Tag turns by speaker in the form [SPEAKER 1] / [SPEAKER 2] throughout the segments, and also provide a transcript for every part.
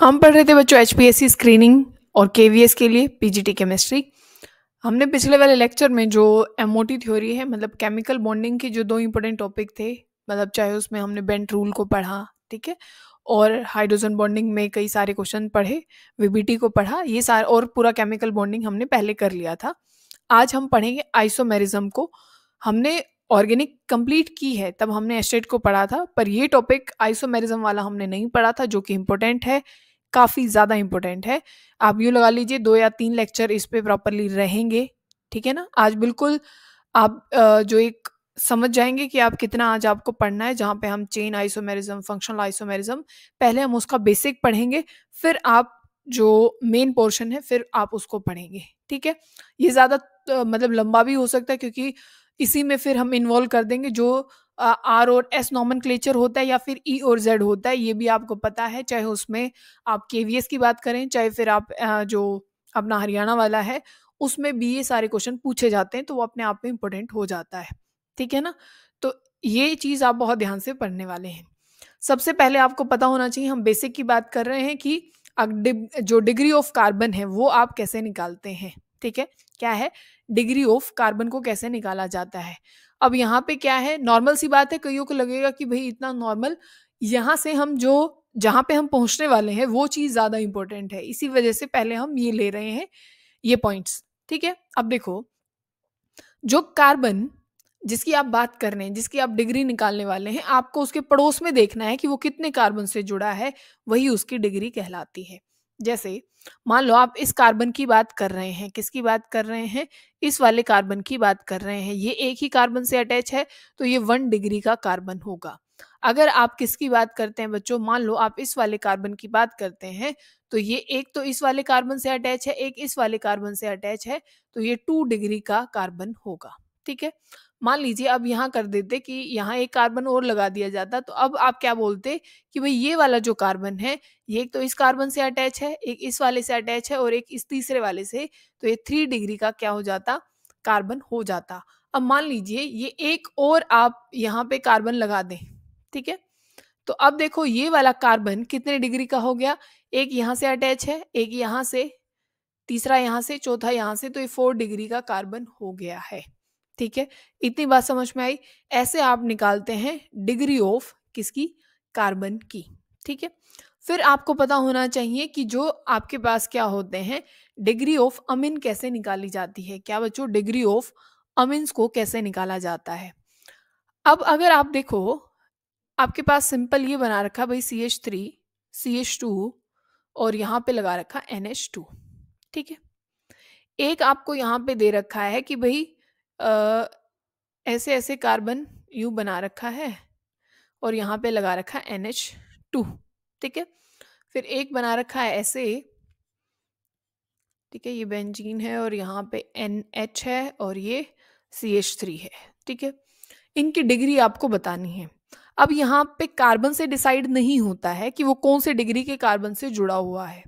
[SPEAKER 1] हम पढ़ रहे थे बच्चों एच स्क्रीनिंग और के के लिए पी केमिस्ट्री हमने पिछले वाले लेक्चर में जो एम थ्योरी है मतलब केमिकल बॉन्डिंग के जो दो इम्पोर्टेंट टॉपिक थे मतलब चाहे उसमें हमने बेंट रूल को पढ़ा ठीक है और हाइड्रोजन बॉन्डिंग में कई सारे क्वेश्चन पढ़े वीबीटी को पढ़ा ये सारे और पूरा केमिकल बॉन्डिंग हमने पहले कर लिया था आज हम पढ़ेंगे आइसोमेरिज्म को हमने ऑर्गेनिक कंप्लीट की है तब हमने एस्टेट को पढ़ा था पर ये टॉपिक आइसोमेरिज्म वाला हमने नहीं पढ़ा था जो कि इम्पोर्टेंट है काफ़ी ज़्यादा इम्पोर्टेंट है आप यूँ लगा लीजिए दो या तीन लेक्चर इस पर प्रॉपरली रहेंगे ठीक है ना आज बिल्कुल आप जो एक समझ जाएंगे कि आप कितना आज आपको पढ़ना है जहाँ पे हम चेन आइसोमेरिज्म फंक्शनल आइसोमेरिज्म पहले हम उसका बेसिक पढ़ेंगे फिर आप जो मेन पोर्शन है फिर आप उसको पढ़ेंगे ठीक है ये ज़्यादा मतलब लंबा भी हो सकता है क्योंकि इसी में फिर हम इन्वॉल्व कर देंगे जो आर और एस नॉमन होता है या फिर ई e और जेड होता है ये भी आपको पता है चाहे उसमें आप के की बात करें चाहे फिर आप जो अपना हरियाणा वाला है उसमें भी ये सारे क्वेश्चन पूछे जाते हैं तो वो अपने आप में इम्पोर्टेंट हो जाता है ठीक है ना तो ये चीज़ आप बहुत ध्यान से पढ़ने वाले हैं सबसे पहले आपको पता होना चाहिए हम बेसिक की बात कर रहे हैं कि जो डिग्री ऑफ कार्बन है वो आप कैसे निकालते हैं ठीक है क्या है डिग्री ऑफ कार्बन को कैसे निकाला जाता है अब यहाँ पे क्या है नॉर्मल सी बात है कईयों को लगेगा कि भाई इतना नॉर्मल यहाँ से हम जो जहाँ पे हम पहुँचने वाले हैं वो चीज़ ज़्यादा इंपॉर्टेंट है इसी वजह से पहले हम ये ले रहे हैं ये पॉइंट्स ठीक है अब देखो जो कार्बन जिसकी आप बात कर रहे हैं जिसकी आप डिग्री निकालने वाले हैं आपको उसके पड़ोस में देखना है कि वो कितने कार्बन से जुड़ा है वही उसकी डिग्री कहलाती है जैसे मान लो आप इस कार्बन की बात कर रहे हैं किसकी बात कर रहे हैं इस वाले कार्बन की बात कर रहे हैं ये एक ही कार्बन से अटैच है तो ये वन डिग्री का कार्बन होगा अगर आप किसकी बात करते हैं बच्चों मान लो आप इस वाले कार्बन की बात करते हैं तो ये एक तो इस वाले कार्बन से अटैच है एक इस वाले कार्बन से अटैच है तो ये टू डिग्री का कार्बन होगा ठीक है मान लीजिए अब यहाँ कर देते कि यहाँ एक कार्बन और लगा दिया जाता तो अब आप क्या बोलते कि भाई ये वाला जो कार्बन है ये एक तो इस कार्बन से अटैच है एक इस वाले से अटैच है और एक इस तीसरे वाले से तो ये थ्री डिग्री का क्या हो जाता कार्बन हो जाता अब मान लीजिए ये एक और आप यहाँ पे कार्बन लगा दें ठीक है तो अब देखो ये वाला कार्बन कितने डिग्री का हो गया एक यहाँ से अटैच है एक यहाँ से तीसरा यहाँ से चौथा यहाँ से तो ये फोर डिग्री का कार्बन हो गया है ठीक है इतनी बात समझ में आई ऐसे आप निकालते हैं डिग्री ऑफ किसकी कार्बन की ठीक है फिर आपको पता होना चाहिए कि जो आपके पास क्या होते हैं डिग्री ऑफ अमिन कैसे निकाली जाती है क्या बच्चों डिग्री ऑफ अमीन को कैसे निकाला जाता है अब अगर आप देखो आपके पास सिंपल ये बना रखा भाई C H three C H two और यहाँ पे लगा रखा एन एच टू ठीक है एक आपको यहाँ पे दे रखा है कि भाई ऐसे ऐसे कार्बन यू बना रखा है और यहाँ पे लगा रखा है एन एच टू ठीक है फिर एक बना रखा है ऐसे ठीक है ये बेंजीन है और यहाँ पे एन एच है और ये सी एच थ्री है ठीक है इनकी डिग्री आपको बतानी है अब यहाँ पे कार्बन से डिसाइड नहीं होता है कि वो कौन से डिग्री के कार्बन से जुड़ा हुआ है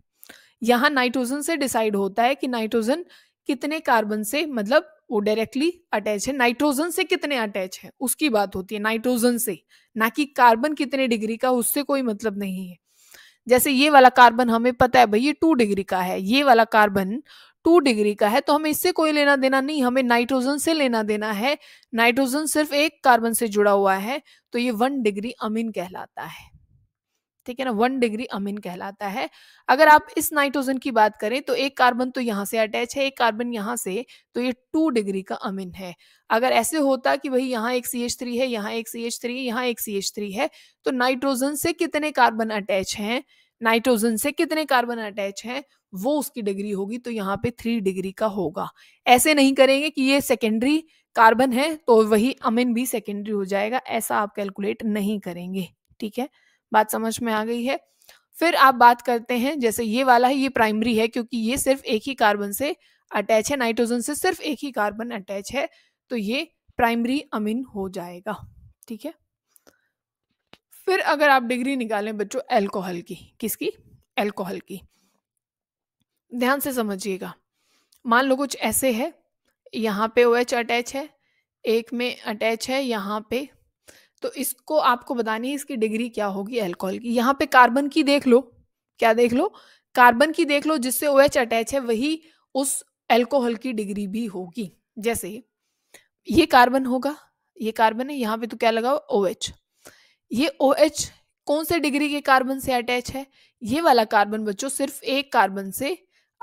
[SPEAKER 1] यहाँ नाइट्रोजन से डिसाइड होता है कि नाइट्रोजन कितने कार्बन से मतलब वो डायरेक्टली अटैच है नाइट्रोजन से कितने अटैच है उसकी बात होती है नाइट्रोजन से ना कि कार्बन कितने डिग्री का उससे कोई मतलब नहीं है जैसे ये वाला कार्बन हमें पता है भाई ये टू डिग्री का है ये वाला कार्बन टू डिग्री का है तो हमें इससे कोई लेना देना नहीं हमें नाइट्रोजन से लेना देना है नाइट्रोजन सिर्फ एक कार्बन से जुड़ा हुआ है तो ये वन डिग्री अमीन कहलाता है ठीक है ना वन डिग्री अमीन कहलाता है अगर आप इस नाइट्रोजन की बात करें तो एक कार्बन तो यहाँ से अटैच है एक कार्बन यहाँ से तो ये टू डिग्री का अमीन है अगर ऐसे होता कि भाई यहाँ एक सी एच थ्री है यहाँ एक सी एच थ्री है यहाँ एक सी एच थ्री है तो नाइट्रोजन से कितने कार्बन अटैच हैं नाइट्रोजन से कितने कार्बन अटैच हैं वो उसकी डिग्री होगी तो यहाँ पे थ्री डिग्री का होगा ऐसे नहीं करेंगे कि ये सेकेंडरी कार्बन है तो वही अमीन भी सेकेंडरी हो जाएगा ऐसा आप कैलकुलेट नहीं करेंगे ठीक है बात समझ में आ गई है फिर आप बात करते हैं जैसे ये वाला है ये प्राइमरी है क्योंकि ये सिर्फ एक ही कार्बन से अटैच है नाइट्रोजन से सिर्फ एक ही कार्बन अटैच है तो ये प्राइमरी अमीन हो जाएगा ठीक है फिर अगर आप डिग्री निकालें बच्चों एल्कोहल की किसकी एल्कोहल की ध्यान से समझिएगा मान लो कुछ ऐसे है यहाँ पे ओ OH अटैच है एक में अटैच है यहाँ पे तो इसको आपको बतानी है इसकी डिग्री क्या होगी अल्कोहल की यहाँ पे कार्बन की देख लो क्या देख लो कार्बन की देख लो जिससे ओ एच अटैच है वही उस एल्कोहल की डिग्री भी होगी जैसे ये कार्बन होगा ये कार्बन है यहाँ पे तो क्या लगा ओ एच ये ओ एच कौन से डिग्री के कार्बन से अटैच है ये वाला कार्बन बच्चों सिर्फ एक कार्बन से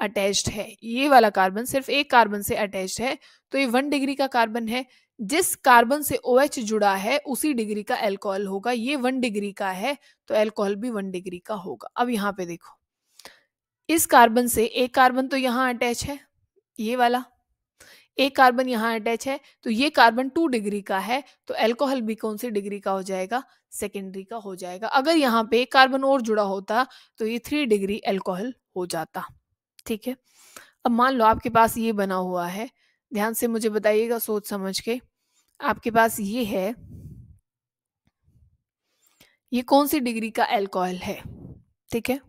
[SPEAKER 1] अटैच्ड है ये वाला कार्बन सिर्फ एक कार्बन से अटैच्ड है तो ये वन डिग्री का कार्बन है जिस कार्बन से ओ OH जुड़ा है उसी डिग्री का एल्कोहल होगा ये वन डिग्री का है तो एल्कोहल भी वन डिग्री का होगा अब यहाँ पे देखो इस कार्बन से एक कार्बन तो यहाँ अटैच है ये वाला एक कार्बन यहाँ अटैच है तो ये कार्बन टू डिग्री का है तो एल्कोहल भी कौन सी डिग्री का हो जाएगा सेकेंडरी का हो जाएगा अगर यहाँ पे एक कार्बन और जुड़ा होता तो ये थ्री डिग्री एल्कोहल हो जाता ठीक है अब मान लो आपके पास ये बना हुआ है ध्यान से मुझे बताइएगा सोच समझ के आपके पास ये है ये कौन सी डिग्री का एल्कोहल है ठीक है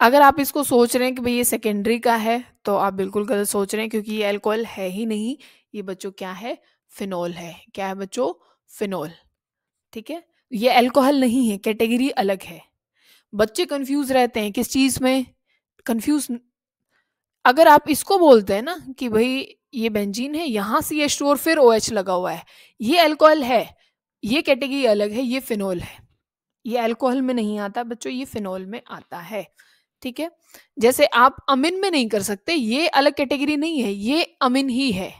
[SPEAKER 1] अगर आप इसको सोच रहे हैं कि भाई ये सेकेंडरी का है तो आप बिल्कुल गलत सोच रहे हैं क्योंकि ये एल्कोहल है ही नहीं ये बच्चों क्या है फिनोल है क्या है बच्चों फिनोल ठीक है ये एल्कोहल नहीं है कैटेगरी अलग है बच्चे कंफ्यूज रहते हैं किस चीज़ में कंफ्यूज अगर आप इसको बोलते हैं ना कि भाई ये बेंजीन है यहाँ से ये स्टोर फिर ओ OH लगा हुआ है ये अल्कोहल है ये कैटेगरी अलग है ये फिनोल है ये अल्कोहल में नहीं आता बच्चों ये फिनोल में आता है ठीक है जैसे आप अमिन में नहीं कर सकते ये अलग कैटेगरी नहीं है ये अमिन ही है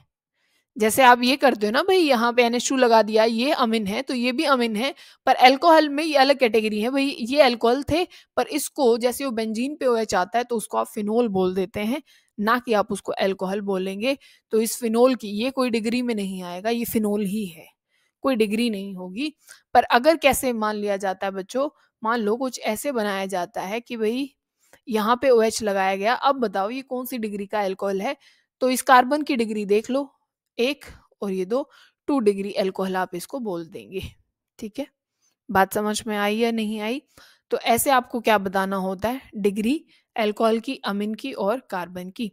[SPEAKER 1] जैसे आप ये करते हो ना भाई यहाँ पे एनएस लगा दिया ये अमिन है तो ये भी अमिन है पर अल्कोहल में ये अलग कैटेगरी है भाई ये अल्कोहल थे पर इसको जैसे वो बेंजीन पे ओएच आता है तो उसको आप फिनोल बोल देते हैं ना कि आप उसको अल्कोहल बोलेंगे तो इस फिनोल की ये कोई डिग्री में नहीं आएगा ये फिनोल ही है कोई डिग्री नहीं होगी पर अगर कैसे मान लिया जाता है बच्चों मान लो कुछ ऐसे बनाया जाता है कि भाई यहाँ पे ओ OH लगाया गया अब बताओ ये कौन सी डिग्री का एल्कोहल है तो इस कार्बन की डिग्री देख लो एक और ये दो टू डिग्री एल्कोहल आप इसको बोल देंगे ठीक है बात समझ में आई या नहीं आई तो ऐसे आपको क्या बताना होता है डिग्री एल्कोहल की अमीन की और कार्बन की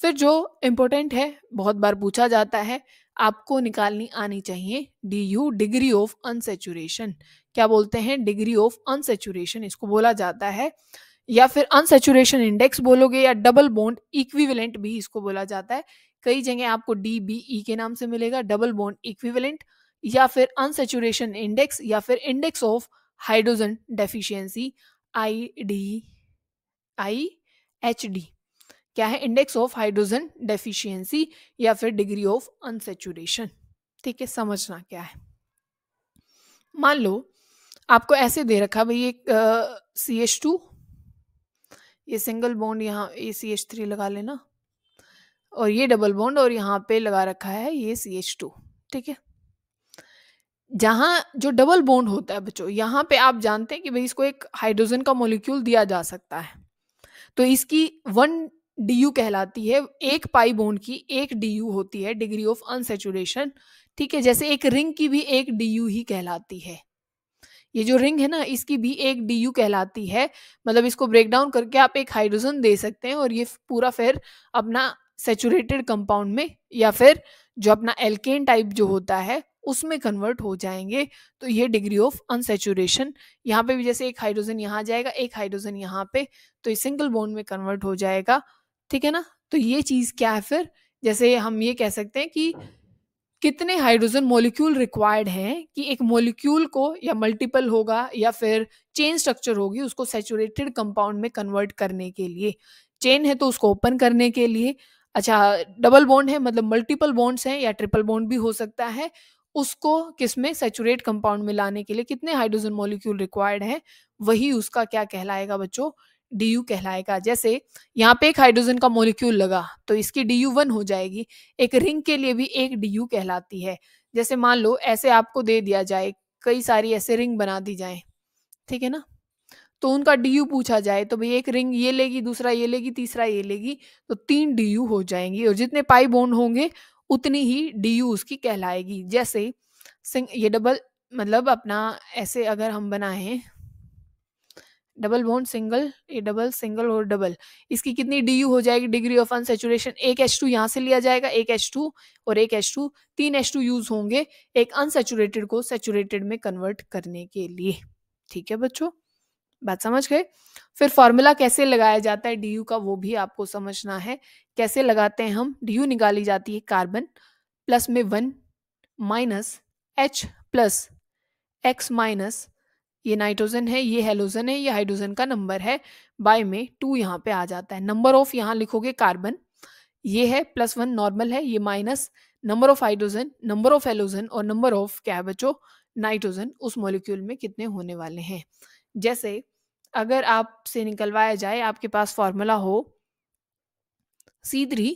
[SPEAKER 1] फिर जो इम्पोर्टेंट है बहुत बार पूछा जाता है आपको निकालनी आनी चाहिए D U degree of unsaturation क्या बोलते हैं डिग्री ऑफ अनसेचुरेशन इसको बोला जाता है या फिर अनसेचुरेशन इंडेक्स बोलोगे या डबल बॉन्ड इक्विवेलेंट भी इसको बोला जाता है कई जगह आपको डी बी ई के नाम से मिलेगा डबल बॉन्ड इक्विवेलेंट या फिर अनसेचुरेशन इंडेक्स या फिर index of hydrogen deficiency I D I H D क्या है इंडेक्स ऑफ हाइड्रोजन डेफिशिएंसी या फिर डिग्री ऑफ अनसेचुरेशन ठीक है समझना क्या है मान लो आपको ऐसे दे रखा भाई एक सी एच टू ये सिंगल बॉन्ड यहाँ ए सी एच थ्री लगा लेना और ये डबल बॉन्ड और यहाँ पे लगा रखा है ये सी एच टू ठीक है जहाँ जो डबल बॉन्ड होता है बच्चों यहाँ पे आप जानते हैं कि भाई इसको एक हाइड्रोजन का मोलिक्यूल दिया जा सकता है तो इसकी वन डी कहलाती है एक पाई बॉन्ड की एक डी यू होती है डिग्री ऑफ अनसेचुरेशन ठीक है जैसे एक रिंग की भी एक डी यू ही कहलाती है ये जो रिंग है ना इसकी भी एक डी यू कहलाती है मतलब इसको ब्रेक डाउन करके आप एक हाइड्रोजन दे सकते हैं और ये पूरा फिर अपना सेचुरेटेड कंपाउंड में या फिर जो अपना एल्केन टाइप जो होता है उसमें कन्वर्ट हो जाएंगे तो ये डिग्री ऑफ अनसेचुरेशन यहाँ पे भी जैसे एक हाइड्रोजन यहाँ जाएगा एक हाइड्रोजन यहाँ पे तो ये सिंगल बोन में कन्वर्ट हो जाएगा ठीक है ना तो ये चीज़ क्या है फिर जैसे हम ये कह सकते हैं कि कितने हाइड्रोजन मॉलिक्यूल रिक्वायर्ड हैं कि एक मॉलिक्यूल को या मल्टीपल होगा या फिर चेन स्ट्रक्चर होगी उसको सेचुरेटेड कंपाउंड में कन्वर्ट करने के लिए चेन है तो उसको ओपन करने के लिए अच्छा डबल बॉन्ड है मतलब मल्टीपल बॉन्ड्स हैं या ट्रिपल बॉन्ड भी हो सकता है उसको किसमें सेचुरेट कंपाउंड में लाने के लिए कितने हाइड्रोजन मॉलिक्यूल रिक्वायर्ड हैं वही उसका क्या कहलाएगा बच्चों डी यू कहलाएगा जैसे यहाँ पे एक हाइड्रोजन का मोलिक्यूल लगा तो इसकी डी यू वन हो जाएगी एक रिंग के लिए भी एक डी यू कहलाती है जैसे मान लो ऐसे आपको दे दिया जाए कई सारी ऐसे रिंग बना दी जाए ठीक है ना तो उनका डी पूछा जाए तो भाई एक रिंग ये लेगी दूसरा ये लेगी तीसरा ये लेगी तो तीन डी हो जाएंगी और जितने पाई बोन होंगे उतनी ही डी उसकी कहलाएगी जैसे सिंग ये डबल मतलब अपना ऐसे अगर हम बनाएं डबल बोन सिंगल ये डबल सिंगल और डबल इसकी कितनी डी हो जाएगी डिग्री ऑफ अनसेचुरेशन एक एच टू यहाँ से लिया जाएगा एक एच टू और एक एच टू तीन एच टू यूज होंगे एक अनसेचुरेटेड को सेचुरेटेड में कन्वर्ट करने के लिए ठीक है बच्चों बात समझ गए फिर फॉर्मूला कैसे लगाया जाता है डी का वो भी आपको समझना है कैसे लगाते हैं हम डी निकाली जाती है कार्बन प्लस में one minus H plus X minus ये नाइट्रोजन है ये हेलोजन है ये हाइड्रोजन का नंबर है बाय में टू यहाँ पे आ जाता है नंबर ऑफ यहाँ लिखोगे कार्बन ये है प्लस वन नॉर्मल है ये minus number of hydrogen number of halogen और नंबर ऑफ क्या है बच्चों नाइट्रोजन उस मॉलिक्यूल में कितने होने वाले हैं जैसे अगर आपसे निकलवाया जाए आपके पास फॉर्मूला हो C three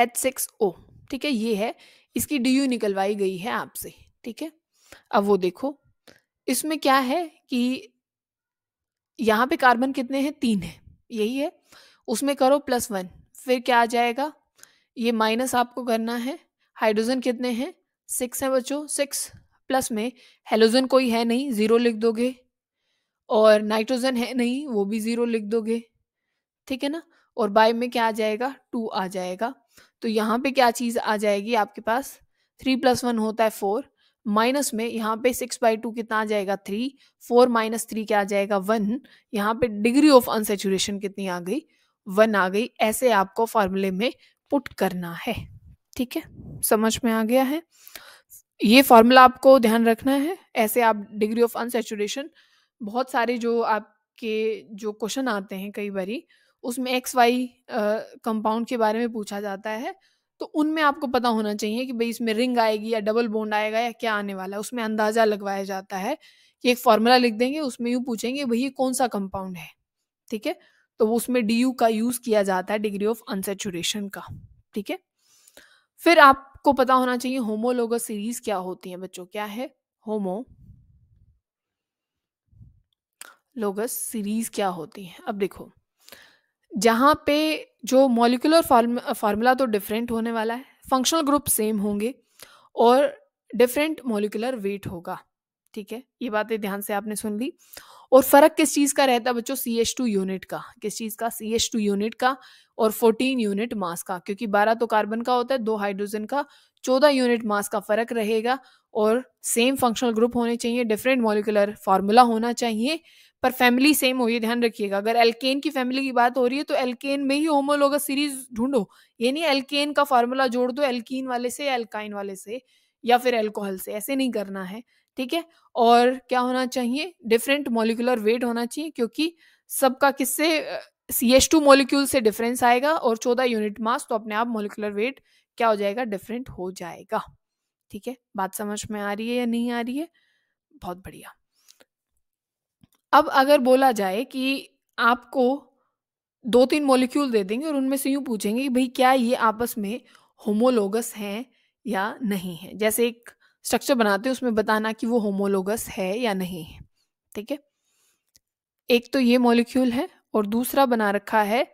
[SPEAKER 1] H six O ठीक है ये है इसकी डी यू निकलवाई गई है आपसे ठीक है अब वो देखो इसमें क्या है कि यहाँ पे कार्बन कितने हैं तीन है यही है उसमें करो प्लस वन फिर क्या आ जाएगा ये माइनस आपको करना है हाइड्रोजन कितने हैं सिक्स है बच्चों सिक्स प्लस में हेलोजन कोई है नहीं ज़ीरो लिख दोगे और नाइट्रोजन है नहीं वो भी ज़ीरो लिख दोगे ठीक है ना और बाय में क्या आ जाएगा टू आ जाएगा तो यहाँ पे क्या चीज़ आ जाएगी आपके पास थ्री प्लस वन होता है फोर माइनस में यहाँ पे सिक्स बाई टू कितना आ जाएगा थ्री फोर माइनस थ्री क्या आ जाएगा वन यहाँ पे डिग्री ऑफ अनसेचुरेशन कितनी आ गई वन आ गई ऐसे आपको फॉर्मूले में पुट करना है ठीक है समझ में आ गया है ये फॉर्मूला आपको ध्यान रखना है ऐसे आप डिग्री ऑफ अनसेचुरेशन बहुत सारे जो आपके जो क्वेश्चन आते हैं कई बारी उसमें एक्स वाई कंपाउंड के बारे में पूछा जाता है तो उनमें आपको पता होना चाहिए कि भाई इसमें रिंग आएगी या डबल बोन्ड आएगा या क्या आने वाला है उसमें अंदाज़ा लगवाया जाता है कि एक फॉर्मूला लिख देंगे उसमें यूँ पूछेंगे भाई ये कौन सा कंपाउंड है ठीक है तो उसमें डी का यूज़ किया जाता है डिग्री ऑफ अनसेचुरेशन का ठीक है फिर आप आपको पता होना चाहिए होमोलोगस सीरीज क्या होती है बच्चों क्या है होमो लोगस सीरीज क्या होती है अब देखो जहां पे जो मॉलिकुलर फार्मूला तो डिफरेंट होने वाला है फंक्शनल ग्रुप सेम होंगे और डिफरेंट मॉलिकुलर वेट होगा ठीक है ये बातें ध्यान से आपने सुन ली और फर्क किस चीज का रहता है बच्चों सी एच टू यूनिट का किस चीज का सी एच टू यूनिट का और फोर्टीन यूनिट मास का क्योंकि बारह तो कार्बन का होता है दो हाइड्रोजन का चौदह यूनिट मास का फर्क रहेगा और सेम फंक्शनल ग्रुप होने चाहिए डिफरेंट मॉलिकुलर फार्मूला होना चाहिए पर फैमिली सेम हो ये ध्यान रखिएगा अगर एल्केन की फैमिली की बात हो रही है तो एल्केन में ही होमोलोगस सीरीज ढूंढो यानी एल्केन का फार्मूला जोड़ दो एल्कीन वाले से या एल्काइन वाले से या फिर एल्कोहल से ऐसे नहीं करना है ठीक है और क्या होना चाहिए डिफरेंट मोलिकुलर वेट होना चाहिए क्योंकि सबका किससे सी एच टू मोलिक्यूल से डिफरेंस आएगा और चौदह यूनिट मास तो अपने आप मोलिकुलर वेट क्या हो जाएगा डिफरेंट हो जाएगा ठीक है बात समझ में आ रही है या नहीं आ रही है बहुत बढ़िया अब अगर बोला जाए कि आपको दो तीन मॉलिक्यूल दे देंगे और उनमें से यूं पूछेंगे कि भाई क्या ये आपस में होमोलोगस हैं या नहीं है जैसे एक स्ट्रक्चर बनाते हैं उसमें बताना कि वो होमोलोगस है या नहीं है ठीक है एक तो ये मॉलिक्यूल है और दूसरा बना रखा है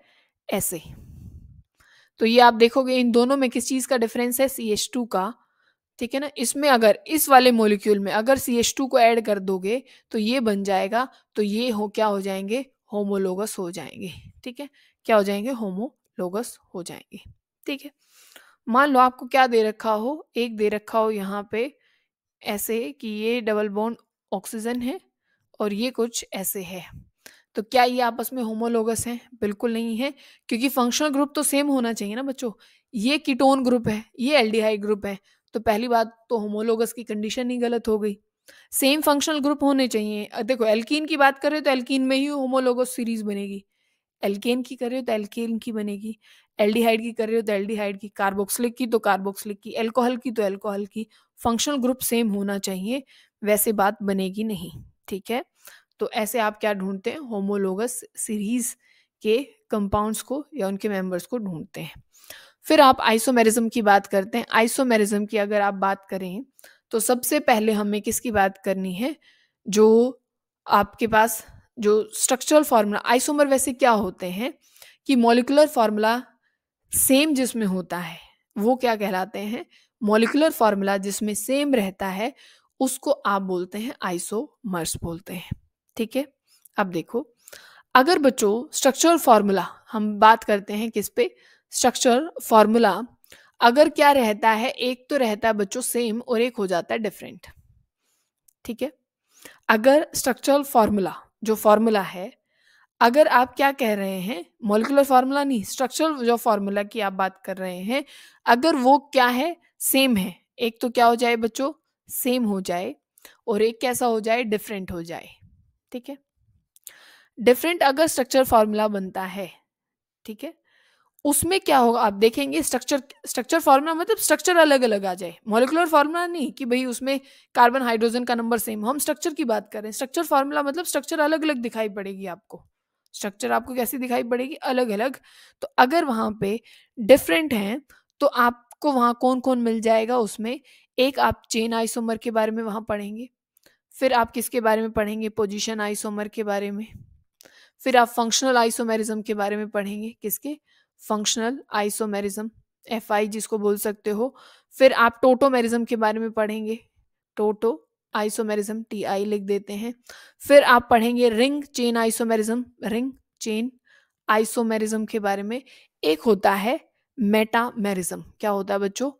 [SPEAKER 1] ऐसे तो ये आप देखोगे इन दोनों में किस चीज़ का डिफरेंस है सी टू का ठीक है ना इसमें अगर इस वाले मोलिक्यूल में अगर सी टू को ऐड कर दोगे तो ये बन जाएगा तो ये हो क्या हो जाएंगे होमोलोगस हो जाएंगे ठीक है क्या हो जाएंगे होमोलोगस हो जाएंगे ठीक है मान लो आपको क्या दे रखा हो एक दे रखा हो यहाँ पे ऐसे कि ये डबल बॉन्ड ऑक्सीजन है और ये कुछ ऐसे है तो क्या ये आपस में होमोलोगस हैं बिल्कुल नहीं है क्योंकि फंक्शनल ग्रुप तो सेम होना चाहिए ना बच्चों ये कीटोन ग्रुप है ये एल्डिहाइड ग्रुप है तो पहली बात तो होमोलोगस की कंडीशन ही गलत हो गई सेम फंक्शनल ग्रुप होने चाहिए देखो एल्कीन की बात करें तो एल्कीन में ही होमोलोगस सीरीज बनेगी एल्केन की कर रहे हो तो एल्केन की बनेगी एल्डिहाइड की कर रहे हो तो एल्डिहाइड की कार्बोक्सिलिक की तो कार्बोक्सिलिक की एल्कोहल की तो एल्कोहल की फंक्शनल ग्रुप सेम होना चाहिए वैसे बात बनेगी नहीं ठीक है तो ऐसे आप क्या ढूंढते हैं होमोलोगस सीरीज के कंपाउंड्स को या उनके मेंबर्स को ढूंढते हैं फिर आप आइसोमेरिज्म की बात करते हैं आइसोमेरिज्म की अगर आप बात करें तो सबसे पहले हमें किसकी बात करनी है जो आपके पास जो स्ट्रक्चरल फार्मूला आइसोमर वैसे क्या होते हैं कि मॉलिकुलर फार्मूला सेम जिसमें होता है वो क्या कहलाते हैं मॉलिकुलर फार्मूला जिसमें सेम रहता है उसको आप बोलते हैं आइसोमर्स बोलते हैं ठीक है अब देखो अगर बच्चों स्ट्रक्चरल फार्मूला हम बात करते हैं किस पे स्ट्रक्चरल फार्मूला अगर क्या रहता है एक तो रहता है बच्चों सेम और एक हो जाता है डिफरेंट ठीक है अगर स्ट्रक्चरल फार्मूला जो फार्मूला है अगर आप क्या कह रहे हैं मोलिकुलर फार्मूला नहीं स्ट्रक्चरल जो फार्मूला की आप बात कर रहे हैं अगर वो क्या है सेम है एक तो क्या हो जाए बच्चों सेम हो जाए और एक कैसा हो जाए डिफरेंट हो जाए ठीक है डिफरेंट अगर स्ट्रक्चर फार्मूला बनता है ठीक है उसमें क्या होगा आप देखेंगे स्ट्रक्चर स्ट्रक्चर फार्मूला मतलब स्ट्रक्चर अलग अलग आ जाए मोलिकुलर फॉर्मूला नहीं कि भाई उसमें कार्बन हाइड्रोजन का नंबर सेम हम स्ट्रक्चर की बात करें स्ट्रक्चर फार्मूला मतलब स्ट्रक्चर अलग अलग दिखाई पड़ेगी आपको स्ट्रक्चर आपको कैसी दिखाई पड़ेगी अलग अलग तो अगर वहां पे डिफरेंट हैं तो आपको वहाँ कौन कौन मिल जाएगा उसमें एक आप चेन आइसोमर के बारे में वहाँ पढ़ेंगे फिर आप किसके बारे में पढ़ेंगे पोजिशन आइसोमर के बारे में फिर आप फंक्शनल आइसोमेरिज्म के बारे में पढ़ेंगे किसके फंक्शनल आइसोमेरिज्म एफ आई जिसको बोल सकते हो फिर आप टोटोमेरिज्म के बारे में पढ़ेंगे टोटो आइसोमेरिज्म टी आई लिख देते हैं फिर आप पढ़ेंगे ring chain isomerism ring chain isomerism के बारे में एक होता है मेटामेरिज्म क्या होता है बच्चों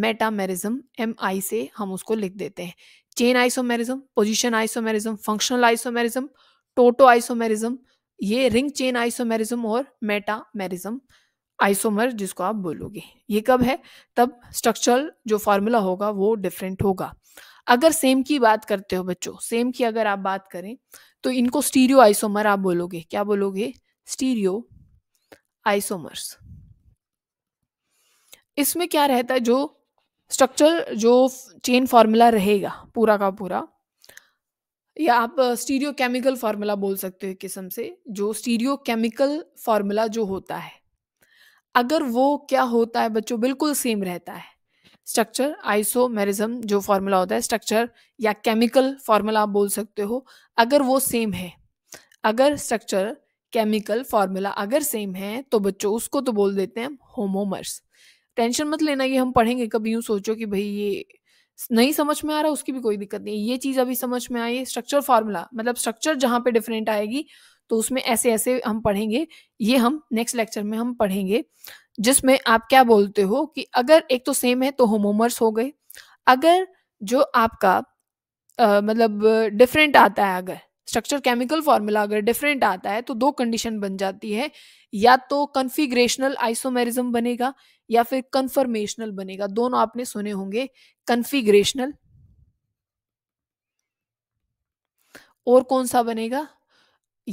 [SPEAKER 1] मेटामेरिज्म एम आई से हम उसको लिख देते हैं chain isomerism position isomerism functional isomerism tauto isomerism ये रिंग चेन आइसोमेरिज्म और मेटामेरिज्म आइसोमर जिसको आप बोलोगे ये कब है तब स्ट्रक्चरल जो फॉर्मूला होगा वो डिफरेंट होगा अगर सेम की बात करते हो बच्चों सेम की अगर आप बात करें तो इनको स्टीरियो आइसोमर आप बोलोगे क्या बोलोगे स्टीरियो आइसोमर्स इसमें क्या रहता है जो स्ट्रक्चर जो चेन फार्मूला रहेगा पूरा का पूरा या आप स्टीरियो केमिकल फार्मूला बोल सकते हो किस्म से जो स्टीरियो केमिकल फार्मूला जो होता है अगर वो क्या होता है बच्चों बिल्कुल सेम रहता है स्ट्रक्चर आइसोमेरिज्म जो फॉर्मूला होता है स्ट्रक्चर या केमिकल फार्मूला आप बोल सकते हो अगर वो सेम है अगर स्ट्रक्चर केमिकल फार्मूला अगर सेम है तो बच्चों उसको तो बोल देते हैं होमोमर्स टेंशन मत लेना ये हम पढ़ेंगे कभी यूँ सोचो कि भाई ये नहीं समझ में आ रहा उसकी भी कोई दिक्कत नहीं ये चीज़ अभी समझ में आई स्ट्रक्चर फार्मूला मतलब स्ट्रक्चर जहाँ पे डिफरेंट आएगी तो उसमें ऐसे ऐसे हम पढ़ेंगे ये हम नेक्स्ट लेक्चर में हम पढ़ेंगे जिसमें आप क्या बोलते हो कि अगर एक तो सेम है तो होमोमर्स हो गए अगर जो आपका आ, मतलब डिफरेंट आता है अगर स्ट्रक्चर केमिकल फॉर्मूला अगर डिफरेंट आता है तो दो कंडीशन बन जाती है या तो कन्फिग्रेशनल आइसोमेरिज्म बनेगा या फिर कन्फर्मेशनल बनेगा दोनों आपने सुने होंगे कन्फिग्रेशनल और कौन सा बनेगा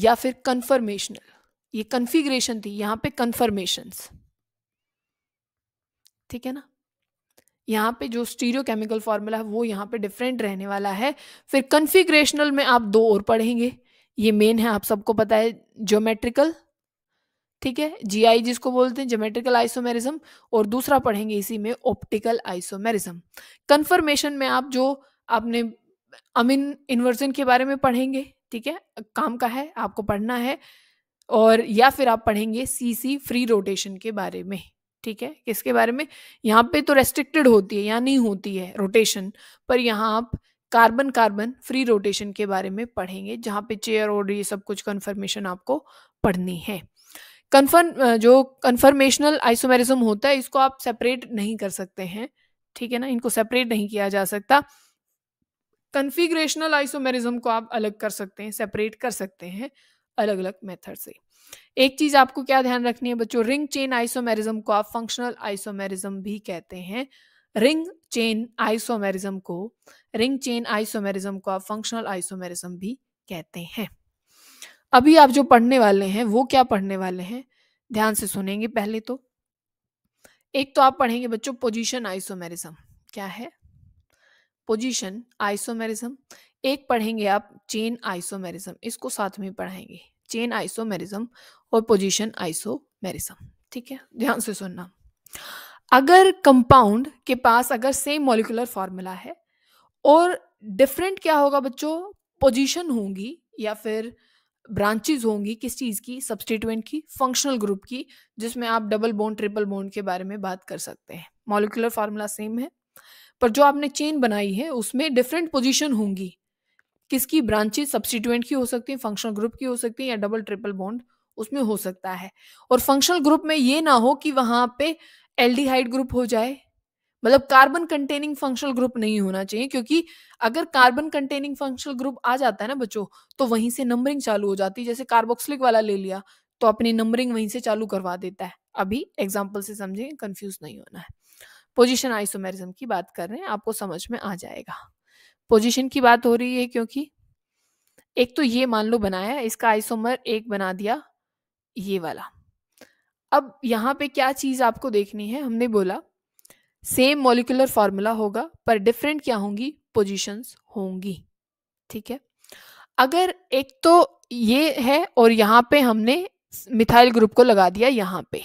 [SPEAKER 1] या फिर कन्फर्मेशनल ये कन्फिग्रेशन थी यहां पे कन्फर्मेशंस ठीक है ना यहां पे जो स्टीरियो केमिकल फॉर्मूला है वो यहाँ पे डिफरेंट रहने वाला है फिर कन्फिग्रेशनल में आप दो और पढ़ेंगे ये मेन है आप सबको पता है ज्योमेट्रिकल ठीक है जीआई जिसको बोलते हैं ज्योमेट्रिकल आइसोमेरिज्म और दूसरा पढ़ेंगे इसी में ऑप्टिकल आइसोमेरिज्म कन्फर्मेशन में आप जो आपने अमीन इन्वर्जन के बारे में पढ़ेंगे ठीक है काम का है आपको पढ़ना है और या फिर आप पढ़ेंगे सी सी फ्री रोटेशन के बारे में ठीक है किसके बारे में यहाँ पे तो रेस्ट्रिक्टेड होती है या नहीं होती है रोटेशन पर यहाँ आप कार्बन कार्बन फ्री रोटेशन के बारे में पढ़ेंगे जहाँ पे चेयर और ये सब कुछ कन्फर्मेशन आपको पढ़नी है कन्फर्म जो कन्फर्मेशनल आइसोमेरिज्म होता है इसको आप सेपरेट नहीं कर सकते हैं ठीक है ना इनको सेपरेट नहीं किया जा सकता कन्फिग्रेशनल आइसोमेरिज्म को आप अलग कर सकते हैं सेपरेट कर सकते हैं अलग अलग मेथड से एक चीज आपको क्या ध्यान रखनी है बच्चों रिंग चेन आइसोमेरिज्म को आप फंक्शनल आइसोमेरिज्म भी कहते हैं रिंग चेन आइसोमेरिज्म को रिंग चेन आइसोमेरिज्म को आप फंक्शनल आइसोमेरिज्म भी कहते हैं अभी आप जो पढ़ने वाले हैं वो क्या पढ़ने वाले हैं ध्यान से सुनेंगे पहले तो एक तो आप पढ़ेंगे बच्चों पोजीशन आइसोमेरिज्म क्या है पोजीशन आइसोमेरिज्म एक पढ़ेंगे आप चेन आइसोमेरिज्म इसको साथ में पढ़ाएंगे चेन आइसोमेरिज्म और पोजीशन आइसोमेरिज्म ठीक है ध्यान से सुनना अगर कंपाउंड के पास अगर सेम मॉलिकुलर फार्मूला है और डिफरेंट क्या होगा बच्चों पोजीशन होंगी या फिर ब्रांचेज होंगी किस चीज़ की सब्सटीट्यूएंट की फंक्शनल ग्रुप की जिसमें आप डबल बोन ट्रिपल बोन के बारे में बात कर सकते हैं मॉलिकुलर फार्मूला सेम है पर जो आपने चेन बनाई है उसमें डिफरेंट पोजीशन होंगी किसकी ब्रांचेज सब्सिट्यूएंट की हो सकती है फंक्शनल ग्रुप की हो सकती है या डबल ट्रिपल बॉन्ड उसमें हो सकता है और फंक्शनल ग्रुप में ये ना हो कि वहां पे एल्डिहाइड ग्रुप हो जाए मतलब कार्बन कंटेनिंग फंक्शनल ग्रुप नहीं होना चाहिए क्योंकि अगर कार्बन कंटेनिंग फंक्शनल ग्रुप आ जाता है ना बच्चों तो वहीं से नंबरिंग चालू हो जाती है जैसे कार्बोक्सिलिक वाला ले लिया तो अपनी नंबरिंग वहीं से चालू करवा देता है अभी एग्जाम्पल से समझे कंफ्यूज नहीं होना है पोजीशन आइसोमेरिज्म की बात कर रहे हैं आपको समझ में आ जाएगा पोजीशन की बात हो रही है क्योंकि एक तो ये मान लो बनाया इसका आइसोमर एक बना दिया ये वाला अब यहाँ पे क्या चीज आपको देखनी है हमने बोला सेम मॉलिकुलर फॉर्मूला होगा पर डिफरेंट क्या होंगी पोजीशंस होंगी ठीक है अगर एक तो ये है और यहाँ पे हमने मिथाइल ग्रुप को लगा दिया यहाँ पे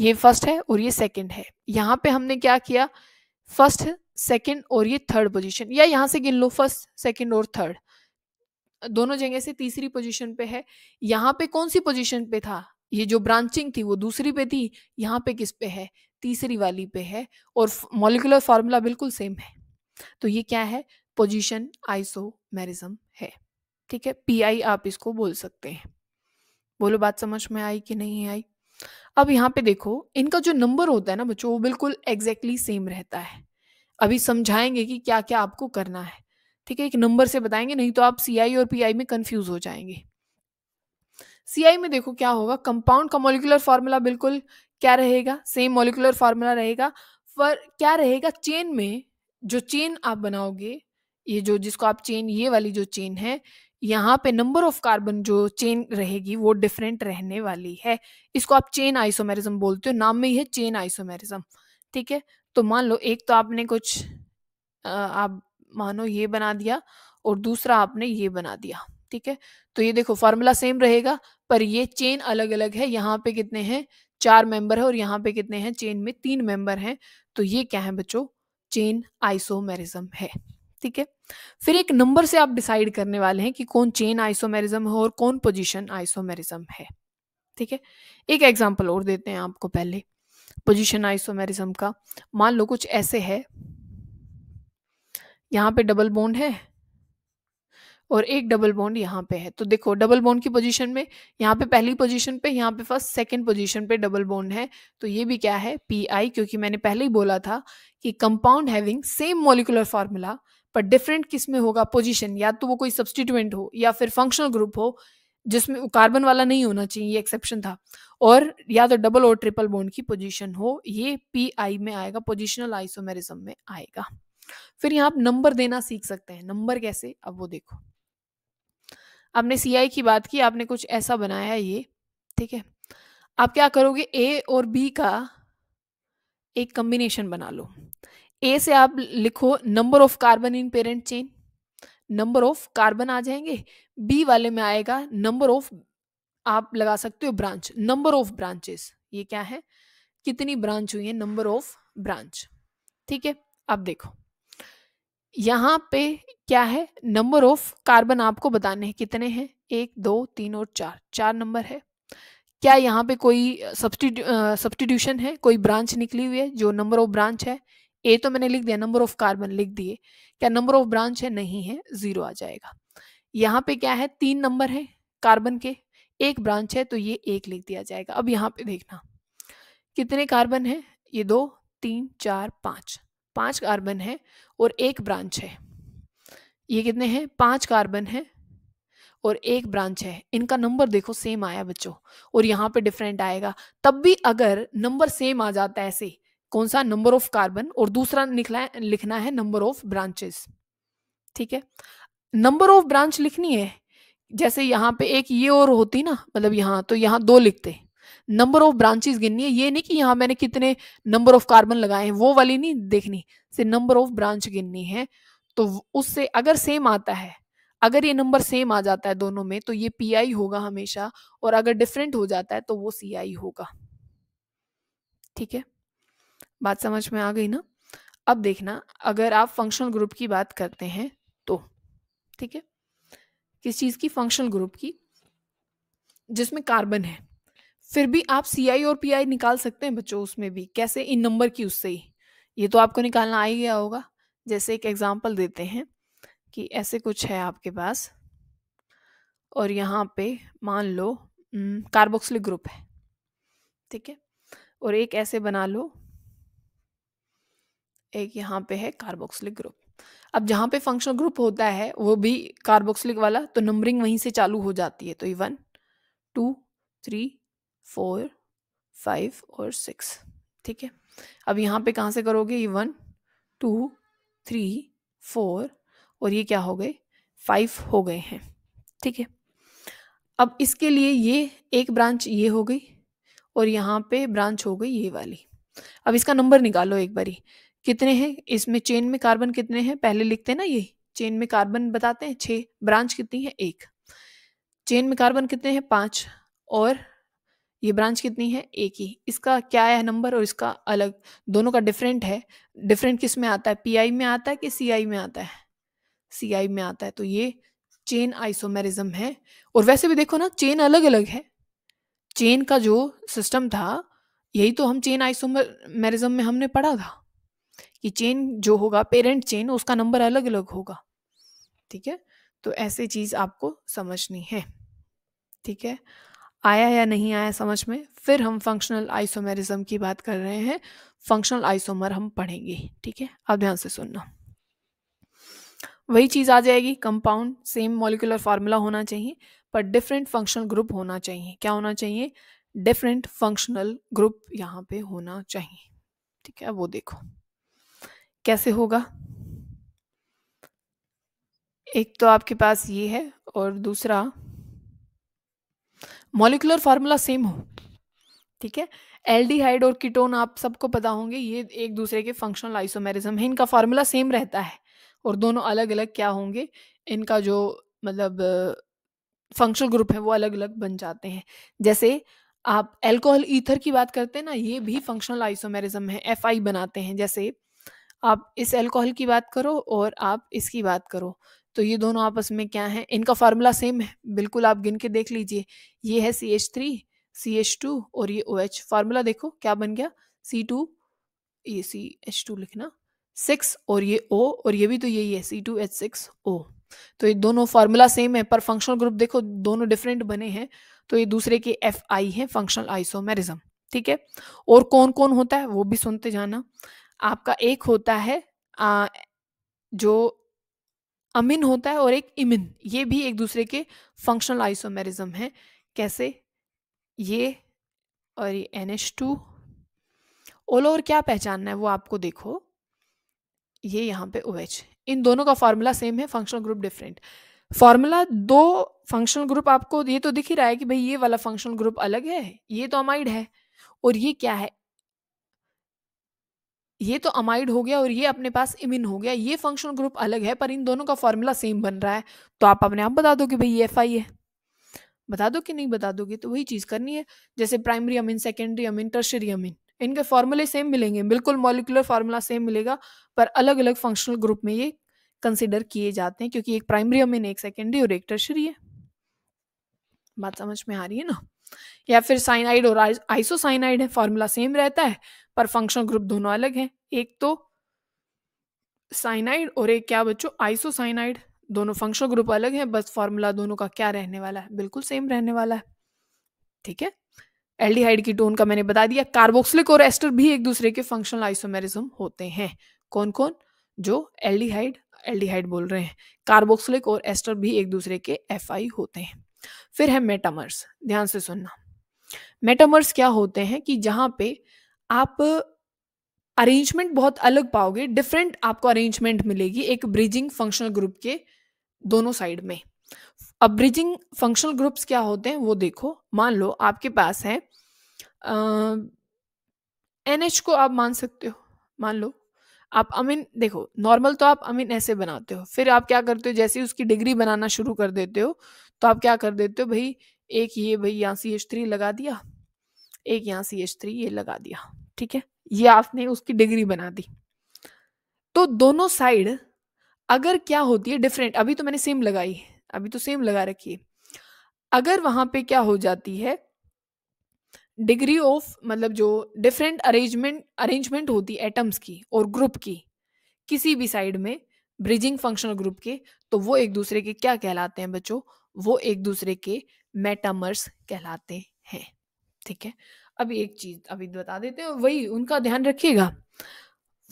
[SPEAKER 1] ये फर्स्ट है और ये सेकंड है यहाँ पे हमने क्या किया फर्स्ट सेकंड और ये थर्ड पोजीशन या यहाँ से गिन लो फर्स्ट सेकंड और थर्ड दोनों जगह से तीसरी पोजीशन पे है यहाँ पे कौन सी पोजीशन पे था ये जो ब्रांचिंग थी वो दूसरी पे थी यहाँ पे किस पे है तीसरी वाली पे है और मोलिकुलर फार्मूला बिल्कुल सेम है तो ये क्या है पोजिशन आइसोमेरिज्म है ठीक है पी आप इसको बोल सकते हैं बोलो बात समझ में आई कि नहीं आई अब यहाँ पे देखो इनका जो नंबर होता है ना बच्चों वो बिल्कुल एग्जैक्टली सेम रहता है अभी समझाएंगे कि क्या क्या आपको करना है ठीक है एक नंबर से बताएंगे नहीं तो आप सीआई और पीआई में कंफ्यूज हो जाएंगे सीआई में देखो क्या होगा कंपाउंड का मोलिकुलर फार्मूला बिल्कुल क्या रहेगा सेम मोलिकुलर फार्मूला रहेगा पर क्या रहेगा चेन में जो चेन आप बनाओगे ये जो जिसको आप चेन ये वाली जो चेन है यहाँ पे नंबर ऑफ कार्बन जो चेन रहेगी वो डिफरेंट रहने वाली है इसको आप चेन आइसोमेरिज्म बोलते हो नाम में ही है चेन आइसोमेरिज्म ठीक है तो मान लो एक तो आपने कुछ आप मानो ये बना दिया और दूसरा आपने ये बना दिया ठीक है तो ये देखो फार्मूला सेम रहेगा पर ये चेन अलग अलग है यहाँ पे कितने हैं चार मेंबर है और यहाँ पे कितने हैं चेन में तीन मेंबर हैं तो ये क्या है बच्चों चेन आइसोमेरिज्म है ठीक है फिर एक नंबर से आप डिसाइड करने वाले हैं कि कौन चेन आइसोमेरिज्म है और कौन पोजीशन आइसोमेरिज्म है ठीक है एक एग्जांपल और देते हैं आपको पहले पोजीशन आइसोमेरिज्म का मान लो कुछ ऐसे है यहाँ पे डबल बोन्ड है और एक डबल बोन्ड यहाँ पे है तो देखो डबल बोन्ड की पोजीशन में यहाँ पे पहली पोजीशन पे यहाँ पे फर्स्ट सेकंड पोजीशन पे डबल बोन्ड है तो ये भी क्या है पी आई क्योंकि मैंने पहले ही बोला था कि compound having same molecular formula पर डिफरेंट किस में होगा पोजीशन या तो वो कोई सब्सटीट्यूएंट हो या फिर फंक्शनल ग्रुप हो जिसमें कार्बन वाला नहीं होना चाहिए ये एक्सेप्शन था और या तो डबल और ट्रिपल बॉन्ड की पोजीशन हो ये पी आई में आएगा पोजिशनल आइसोमेरिज्म में आएगा फिर यहाँ आप नंबर देना सीख सकते हैं नंबर कैसे अब वो देखो आपने सी आई की बात की आपने कुछ ऐसा बनाया ये ठीक है आप क्या करोगे ए और बी का एक कम्बिनेशन बना लो ए से आप लिखो number of carbon in parent chain number of carbon आ जाएंगे बी वाले में आएगा नंबर ऑफ आप लगा सकते हो ब्रांच नंबर ऑफ ब्रांचेस ये क्या है कितनी ब्रांच हुई है नंबर ऑफ ब्रांच ठीक है अब देखो यहाँ पे क्या है नंबर ऑफ कार्बन आपको बताने हैं कितने हैं एक दो तीन और चार चार नंबर है क्या यहाँ पे कोई सब्सटीट्यूशन है कोई ब्रांच निकली हुई है जो नंबर ऑफ ब्रांच है ए तो मैंने लिख दिया नंबर ऑफ कार्बन लिख दिए क्या नंबर ऑफ ब्रांच है नहीं है जीरो आ जाएगा यहाँ पे क्या है तीन नंबर है कार्बन के एक ब्रांच है तो ये एक लिख दिया जाएगा अब यहाँ पे देखना कितने कार्बन है ये दो तीन चार पाँच पांच कार्बन है और एक ब्रांच है ये कितने हैं पांच कार्बन है और एक ब्रांच है इनका नंबर देखो सेम आया बच्चों और यहाँ पे डिफरेंट आएगा तब भी अगर नंबर सेम आ जाता है ऐसे कौन सा नंबर ऑफ कार्बन और दूसरा निकला लिखना है नंबर ऑफ ब्रांचेस ठीक है नंबर ऑफ ब्रांच लिखनी है जैसे यहाँ पे एक ये और होती ना मतलब यहाँ तो यहाँ दो लिखते नंबर ऑफ ब्रांचेस गिननी है ये नहीं कि यहाँ मैंने कितने नंबर ऑफ कार्बन लगाए हैं वो वाली नहीं देखनी से नंबर ऑफ ब्रांच गिननी है तो उससे अगर सेम आता है अगर ये नंबर सेम आ जाता है दोनों में तो ये पी आई होगा हमेशा और अगर डिफरेंट हो जाता है तो वो सी आई होगा ठीक है बात समझ में आ गई ना अब देखना अगर आप फंक्शनल ग्रुप की बात करते हैं तो ठीक है किस चीज़ की फंक्शनल ग्रुप की जिसमें कार्बन है फिर भी आप सी आई और पी आई निकाल सकते हैं बच्चों उसमें भी कैसे इन नंबर की उससे ही ये तो आपको निकालना आ ही गया होगा जैसे एक एग्जाम्पल देते हैं कि ऐसे कुछ है आपके पास और यहाँ पे मान लो कार्बोक्सिलिक ग्रुप है ठीक है और एक ऐसे बना लो एक यहाँ पे है कार्बोक्सिलिक ग्रुप अब जहाँ पे फंक्शनल ग्रुप होता है वो भी कार्बोक्सिलिक वाला तो नंबरिंग वहीं से चालू हो जाती है तो ये one two three four five और सिक्स ठीक है अब यहाँ पे कहाँ से करोगे ये वन टू थ्री फोर और ये क्या हो गए फाइव हो गए हैं ठीक है अब इसके लिए ये एक ब्रांच ये हो गई और यहाँ पे ब्रांच हो गई ये वाली अब इसका नंबर निकालो एक बारी कितने हैं इसमें चेन में कार्बन कितने हैं पहले लिखते हैं ना ये चेन में कार्बन बताते हैं छः ब्रांच कितनी है एक चेन में कार्बन कितने हैं पाँच और ये ब्रांच कितनी है एक ही इसका क्या है नंबर और इसका अलग दोनों का डिफरेंट है डिफरेंट किस में आता है पीआई में आता है कि सीआई में आता है सीआई में आता है तो ये चेन आइसोमेरिज्म है और वैसे भी देखो ना चेन अलग अलग है चेन का जो सिस्टम था यही तो हम चेन आइसोमेरिज्म में हमने पढ़ा था कि चेन जो होगा पेरेंट चेन उसका नंबर अलग अलग होगा ठीक है तो ऐसे चीज़ आपको समझनी है ठीक है आया या नहीं आया समझ में फिर हम फंक्शनल आइसोमेरिज्म की बात कर रहे हैं फंक्शनल आइसोमर हम पढ़ेंगे ठीक है अब ध्यान से सुनना वही चीज़ आ जाएगी कंपाउंड सेम मॉलिकुलर फार्मूला होना चाहिए पर डिफरेंट फंक्शनल ग्रुप होना चाहिए क्या होना चाहिए डिफरेंट फंक्शनल ग्रुप यहाँ पे होना चाहिए ठीक है वो देखो कैसे होगा एक तो आपके पास ये है और दूसरा मॉलिकुलर फार्मूला सेम हो ठीक है एल्डिहाइड और कीटोन आप सबको पता होंगे ये एक दूसरे के फंक्शनल आइसोमेरिज्म है इनका फार्मूला सेम रहता है और दोनों अलग अलग क्या होंगे इनका जो मतलब फंक्शनल ग्रुप है वो अलग अलग बन जाते हैं जैसे आप एल्कोहल ईथर की बात करते हैं ना ये भी फंक्शनल आइसोमेरिज्म है एफ बनाते हैं जैसे आप इस एल्कोहल की बात करो और आप इसकी बात करो तो ये दोनों आपस में क्या है इनका फार्मूला सेम है बिल्कुल आप गिन के देख लीजिए ये है C H three C H two और ये ओ एच फार्मूला देखो क्या बन गया सी टू ये सी एच टू लिखना सिक्स और ये ओ और ये भी तो यही है C two H six O तो ये दोनों फार्मूला सेम है पर फंक्शनल ग्रुप देखो दोनों डिफरेंट बने हैं तो ये दूसरे के एफ आई है फंक्शनल आइसोमेरिज्म ठीक है और कौन कौन होता है वो भी सुनते जाना आपका एक होता है आ, जो अमिन होता है और एक इमिन ये भी एक दूसरे के फंक्शनल आइसोमेरिज्म है कैसे ये और ये एन एच टू ओलो और क्या पहचानना है वो आपको देखो ये यहाँ पे ओ OH. इन दोनों का फॉर्मूला सेम है फंक्शनल ग्रुप डिफरेंट फार्मूला दो फंक्शनल ग्रुप आपको ये तो दिख ही रहा है कि भाई ये वाला फंक्शनल ग्रुप अलग है ये तो अमाइड है और ये क्या है ये तो अमाइड हो गया और ये अपने पास इमिन हो गया ये फंक्शनल ग्रुप अलग है पर इन दोनों का फॉर्मूला सेम बन रहा है तो आप अपने आप बता दो कि भाई ये एफ है बता दो कि नहीं बता दोगे तो वही चीज़ करनी है जैसे primary amine secondary amine tertiary amine इनके फॉर्मूले सेम मिलेंगे बिल्कुल मॉलिकुलर फार्मूला सेम मिलेगा पर अलग अलग फंक्शनल ग्रुप में ये कंसिडर किए जाते हैं क्योंकि एक प्राइमरी अमीन एक सेकेंडरी और एक टर्शरी है बात समझ में आ रही है ना या फिर साइनाइड और आइसोसाइनाइड है फॉर्मूला सेम रहता है पर फंक्शनल ग्रुप दोनों अलग हैं एक तो साइनाइड और एक क्या बच्चों आइसोसाइनाइड दोनों फंक्शनल ग्रुप अलग हैं बस फॉर्मूला दोनों का क्या रहने वाला है बिल्कुल सेम रहने वाला है ठीक है एल्डिहाइड की टोन का मैंने बता दिया कार्बोक्सिलिक और एस्टर भी एक दूसरे के फंक्शनल आइसोमेरिज्म होते हैं कौन कौन जो एल्डिहाइड एल्डिहाइड बोल रहे हैं कार्बोक्सिलिक और एस्टर भी एक दूसरे के एफ होते हैं फिर है मेटामर्स ध्यान से सुनना मेटामर्स क्या होते हैं कि जहां पे आप अरेंजमेंट बहुत अलग पाओगे डिफरेंट आपको अरेंजमेंट मिलेगी एक ब्रिजिंग फंक्शनल ग्रुप के दोनों साइड में अब ब्रिजिंग फंक्शनल ग्रुप्स क्या होते हैं वो देखो मान लो आपके पास है एन एच को आप मान सकते हो मान लो आप अमीन देखो नॉर्मल तो आप अमीन ऐसे बनाते हो फिर आप क्या करते हो जैसे ही उसकी डिग्री बनाना शुरू कर देते हो तो आप क्या कर देते हो भाई एक ये भाई यहाँ सी एच थ्री लगा दिया एक यहाँ सी एच थ्री ये लगा दिया ठीक है ये आपने उसकी डिग्री बना दी तो दोनों साइड अगर क्या होती है डिफरेंट अभी तो मैंने सेम लगाई है अभी तो सेम लगा रखी है अगर वहां पे क्या हो जाती है डिग्री ऑफ मतलब जो डिफरेंट अरेंजमेंट अरेंजमेंट होती है एटम्स की और ग्रुप की किसी भी साइड में ब्रिजिंग फंक्शनल ग्रुप के तो वो एक दूसरे के क्या कहलाते हैं बच्चों वो एक दूसरे के मेटामर्स कहलाते हैं ठीक है अभी एक चीज अभी बता देते हैं वही उनका ध्यान रखिएगा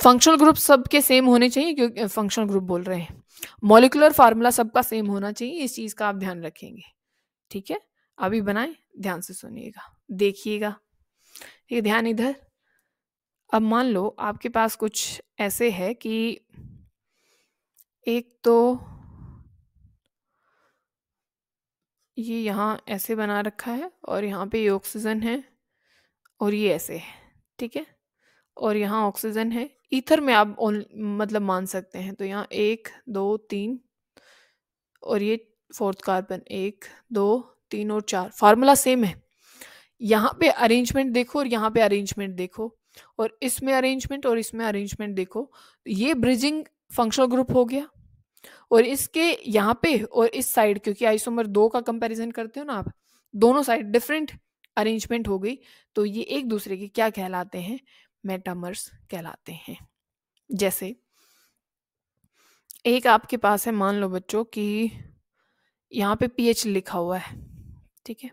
[SPEAKER 1] फंक्शनल ग्रुप सबके सेम होने चाहिए क्योंकि फंक्शनल ग्रुप बोल रहे हैं मोलिकुलर फार्मूला सबका सेम होना चाहिए इस चीज़ का आप ध्यान रखेंगे ठीक है अभी बनाए ध्यान से सुनिएगा देखिएगा ठीक है ध्यान इधर अब मान लो आपके पास कुछ ऐसे है कि एक तो ये यहाँ ऐसे बना रखा है और यहाँ पे ये ऑक्सीजन है और ये ऐसे है ठीक है और यहाँ ऑक्सीजन है ईथर में आप मतलब मान सकते हैं तो यहाँ एक दो तीन और ये फोर्थ कार्बन एक दो तीन और चार फार्मूला सेम है यहाँ पे अरेंजमेंट देखो और यहाँ पे अरेंजमेंट देखो और इसमें अरेंजमेंट और इसमें अरेंजमेंट देखो ये ब्रिजिंग फंक्शनल ग्रुप हो गया और इसके यहाँ पे और इस साइड क्योंकि आइसोमर दो का कंपैरिजन करते हो ना आप दोनों साइड डिफरेंट अरेंजमेंट हो गई तो ये एक दूसरे के क्या कहलाते हैं मेटामर्स कहलाते हैं जैसे एक आपके पास है मान लो बच्चों कि यहाँ पे पीएच लिखा हुआ है ठीक है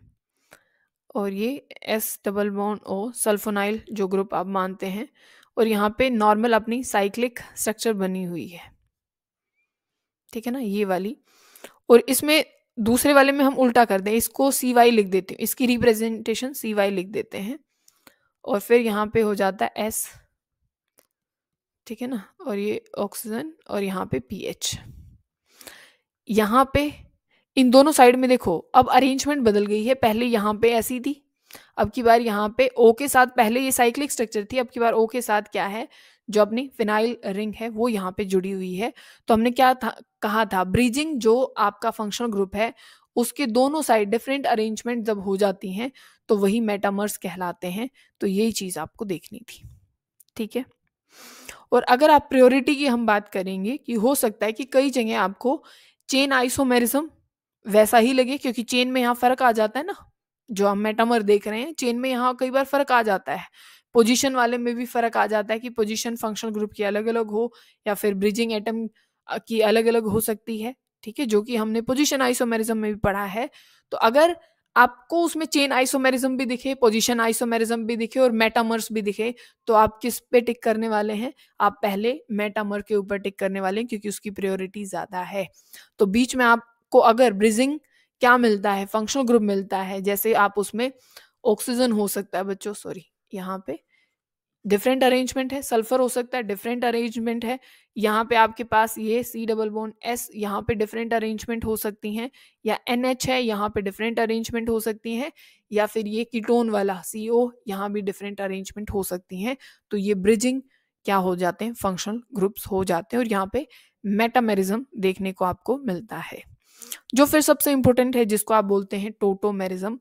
[SPEAKER 1] और ये S double bond O sulfonyl जो ग्रुप आप मानते हैं और यहाँ पे नॉर्मल अपनी साइक्लिक स्ट्रक्चर बनी हुई है ठीक है ना ये वाली और इसमें दूसरे वाले में हम उल्टा कर दें इसको सी वाई लिख देते हैं इसकी रिप्रेजेंटेशन सी वाई लिख देते हैं और फिर यहाँ पे हो जाता है एस ठीक है ना और ये ऑक्सीजन और यहाँ पे पी एच यहाँ पे इन दोनों साइड में देखो अब अरेंजमेंट बदल गई है पहले यहाँ पे ऐसी थी अब की बार यहाँ पे ओ के साथ पहले ये साइक्लिक स्ट्रक्चर थी अब की बार ओ के साथ क्या है जो अपनी फिनाइल रिंग है वो यहाँ पे जुड़ी हुई है तो हमने क्या था कहा था ब्रिजिंग जो आपका फंक्शनल ग्रुप है उसके दोनों साइड डिफरेंट अरेंजमेंट जब हो जाती हैं तो वही मेटामर्स कहलाते हैं तो यही चीज़ आपको देखनी थी ठीक है और अगर आप प्रायोरिटी की हम बात करेंगे कि हो सकता है कि कई जगह आपको चेन आइसोमेरिज्म वैसा ही लगे क्योंकि चेन में यहाँ फर्क आ जाता है ना जो हम मेटामर देख रहे हैं चेन में यहाँ कई बार फर्क आ जाता है पोजीशन वाले में भी फर्क आ जाता है कि पोजीशन फंक्शनल ग्रुप की अलग अलग हो या फिर ब्रिजिंग एटम की अलग अलग हो सकती है ठीक है जो कि हमने पोजीशन आइसोमेरिज्म में भी पढ़ा है तो अगर आपको उसमें चेन आइसोमेरिज्म भी दिखे पोजीशन आइसोमेरिज्म भी दिखे और मेटामर्स भी दिखे तो आप किस पे टिक करने वाले हैं आप पहले मेटामर के ऊपर टिक करने वाले हैं क्योंकि उसकी प्रायोरिटी ज़्यादा है तो बीच में आपको अगर ब्रिजिंग क्या मिलता है फंक्शनल ग्रुप मिलता है जैसे आप उसमें ऑक्सीजन हो सकता है बच्चों सॉरी यहाँ पे डिफरेंट अरेंजमेंट है सल्फर हो सकता है डिफरेंट अरेंजमेंट है यहाँ पे आपके पास ये सी डबल बोन एस यहाँ पे डिफरेंट अरेंजमेंट हो सकती हैं या एन एच है यहाँ पे डिफरेंट अरेंजमेंट हो सकती हैं या फिर ये कीटोन वाला सी ओ यहाँ भी डिफरेंट अरेंजमेंट हो सकती हैं तो ये ब्रिजिंग क्या हो जाते हैं फंक्शनल ग्रुप्स हो जाते हैं और यहाँ पे मेटामेरिज्म देखने को आपको मिलता है जो फिर सबसे इम्पोर्टेंट है जिसको आप बोलते हैं टोटोमेरिज्म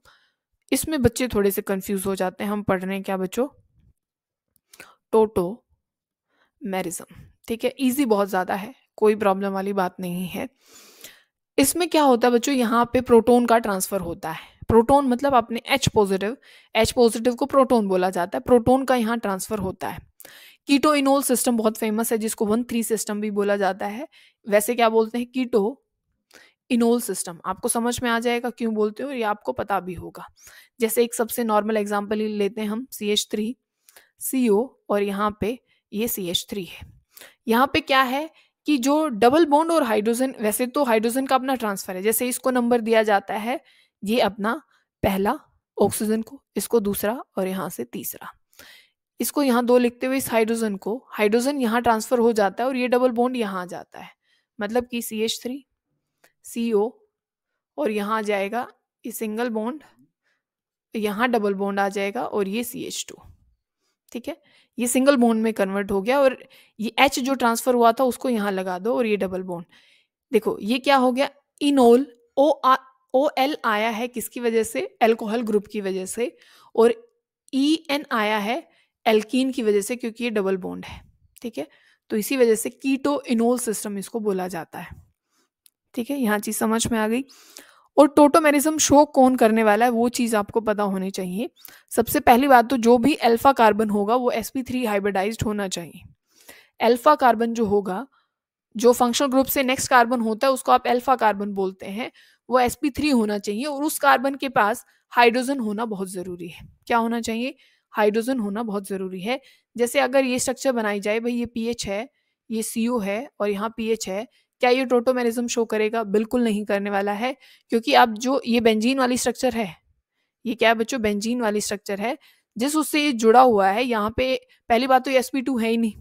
[SPEAKER 1] इसमें बच्चे थोड़े से कंफ्यूज हो जाते हैं हम पढ़ रहे हैं क्या बच्चों टोटो मैरिज्म ठीक है इजी बहुत ज़्यादा है कोई प्रॉब्लम वाली बात नहीं है इसमें क्या होता है बच्चों यहाँ पे प्रोटोन का ट्रांसफ़र होता है प्रोटोन मतलब अपने एच पॉजिटिव एच पॉजिटिव को प्रोटोन बोला जाता है प्रोटोन का यहाँ ट्रांसफ़र होता है कीटो इनोल सिस्टम बहुत फेमस है जिसको वन थ्री सिस्टम भी बोला जाता है वैसे क्या बोलते हैं कीटो इनोल सिस्टम आपको समझ में आ जाएगा क्यों बोलते हो ये आपको पता भी होगा जैसे एक सबसे नॉर्मल एग्जाम्पल लेते हैं हम सी एच थ्री सी ओ और यहाँ पे ये सी एच थ्री है यहाँ पे क्या है कि जो डबल बॉन्ड और हाइड्रोजन वैसे तो हाइड्रोजन का अपना ट्रांसफर है जैसे इसको नंबर दिया जाता है ये अपना पहला ऑक्सीजन को इसको दूसरा और यहाँ से तीसरा इसको यहाँ दो लिखते हुए इस हाइड्रोजन को हाइड्रोजन यहाँ ट्रांसफर हो जाता है और ये डबल बॉन्ड यहाँ आ जाता है मतलब कि सी एच थ्री सी ओ और यहाँ आ जाएगा ये सिंगल बॉन्ड यहाँ डबल बॉन्ड आ जाएगा और ये सी एच टू ठीक है ये सिंगल बोन में कन्वर्ट हो गया और ये एच जो ट्रांसफर हुआ था उसको यहाँ लगा दो और ये डबल बोन देखो ये क्या हो गया इनोल ओ आ ओ एल आया है किसकी वजह से एल्कोहल ग्रुप की वजह से और ई e एन आया है एल्कीन की वजह से क्योंकि ये डबल बॉन्ड है ठीक है तो इसी वजह से कीटो इनोल सिस्टम इसको बोला जाता है ठीक है यहाँ चीज़ समझ में आ गई और टोटोमेरिज्म शो कौन करने वाला है वो चीज़ आपको पता होनी चाहिए सबसे पहली बात तो जो भी अल्फा कार्बन होगा वो एस पी थ्री होना चाहिए अल्फा कार्बन जो होगा जो फंक्शनल ग्रुप से नेक्स्ट कार्बन होता है उसको आप अल्फा कार्बन बोलते हैं वो एस पी थ्री होना चाहिए और उस कार्बन के पास हाइड्रोजन होना बहुत ज़रूरी है क्या होना चाहिए हाइड्रोजन होना बहुत ज़रूरी है जैसे अगर ये स्ट्रक्चर बनाई जाए भाई ये पी एच है ये सी है और यहाँ पी एच है क्या ये टोटोमेरिज्म शो करेगा बिल्कुल नहीं करने वाला है क्योंकि आप जो ये बेंजीन वाली स्ट्रक्चर है ये क्या है बच्चों बेंजीन वाली स्ट्रक्चर है जिस उससे ये जुड़ा हुआ है यहाँ पे पहली बात तो ये sp2 है ही नहीं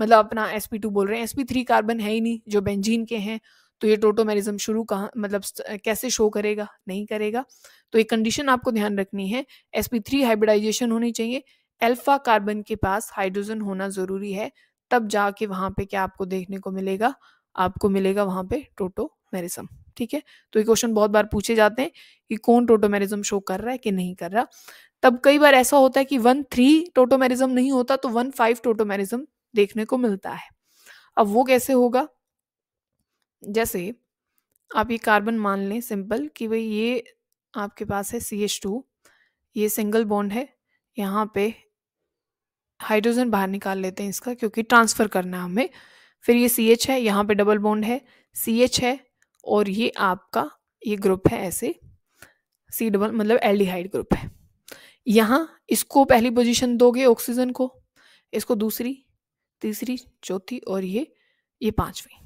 [SPEAKER 1] मतलब अपना sp2 बोल रहे हैं sp3 कार्बन है ही नहीं जो बेंजीन के हैं तो ये टोटोमेरिज्म शुरू कहाँ मतलब कैसे शो करेगा नहीं करेगा तो ये कंडीशन आपको ध्यान रखनी है sp3 हाइब्रिडाइजेशन होनी चाहिए एल्फा कार्बन के पास हाइड्रोजन होना ज़रूरी है तब जाके वहाँ पे क्या आपको देखने को मिलेगा आपको मिलेगा वहाँ पे टोटो ठीक है तो ये क्वेश्चन बहुत बार पूछे जाते हैं कि कौन टोटोमेरिज्म शो कर रहा है कि नहीं कर रहा तब कई बार ऐसा होता है कि वन थ्री टोटोमेरिज्म नहीं होता तो वन फाइव टोटोमेरिज्म देखने को मिलता है अब वो कैसे होगा जैसे आप ये कार्बन मान लें सिंपल कि भाई ये आपके पास है सी एच टू ये सिंगल बॉन्ड है यहाँ पे हाइड्रोजन बाहर निकाल लेते हैं इसका क्योंकि ट्रांसफ़र करना है हमें फिर ये सी एच है यहाँ पे डबल बॉन्ड है सी एच है और ये आपका ये ग्रुप है ऐसे सी डबल मतलब एल्डिहाइड ग्रुप है यहाँ इसको पहली पोजीशन दोगे ऑक्सीजन को इसको दूसरी तीसरी चौथी और ये ये पांचवी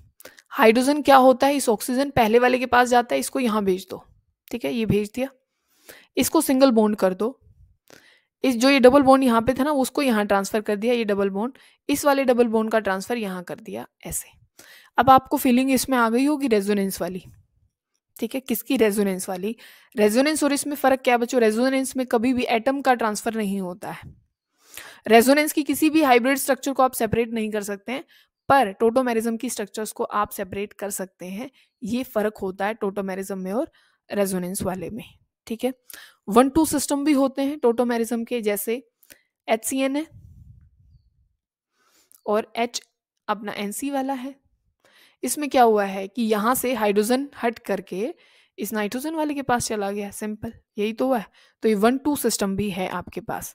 [SPEAKER 1] हाइड्रोजन क्या होता है इस ऑक्सीजन पहले वाले के पास जाता है इसको यहाँ भेज दो ठीक है ये भेज दिया इसको सिंगल बॉन्ड कर दो इस जो ये डबल बोन यहाँ पे था ना उसको यहाँ ट्रांसफर कर दिया ये डबल बोन इस वाले डबल बोन का ट्रांसफर यहाँ कर दिया ऐसे अब आपको फीलिंग इसमें आ गई होगी रेजोनेंस वाली ठीक है किसकी रेजोनेंस वाली रेजोनेंस और इसमें फ़र्क क्या बच्चों रेजोनेंस में कभी भी एटम का ट्रांसफर नहीं होता है रेजोनेंस की किसी भी हाइब्रिड स्ट्रक्चर को आप सेपरेट नहीं कर सकते हैं पर टोटोमेरिज्म की स्ट्रक्चर्स को आप सेपरेट कर सकते हैं ये फ़र्क होता है टोटोमेरिज्म में और रेजोनेंस वाले में ठीक है वन टू सिस्टम भी होते हैं टोटोमेरिज्म के जैसे एच सी एन है और एच अपना एन सी वाला है इसमें क्या हुआ है कि यहां से हाइड्रोजन हट करके इस नाइट्रोजन वाले के पास चला गया सिंपल यही तो हुआ है तो ये वन टू सिस्टम भी है आपके पास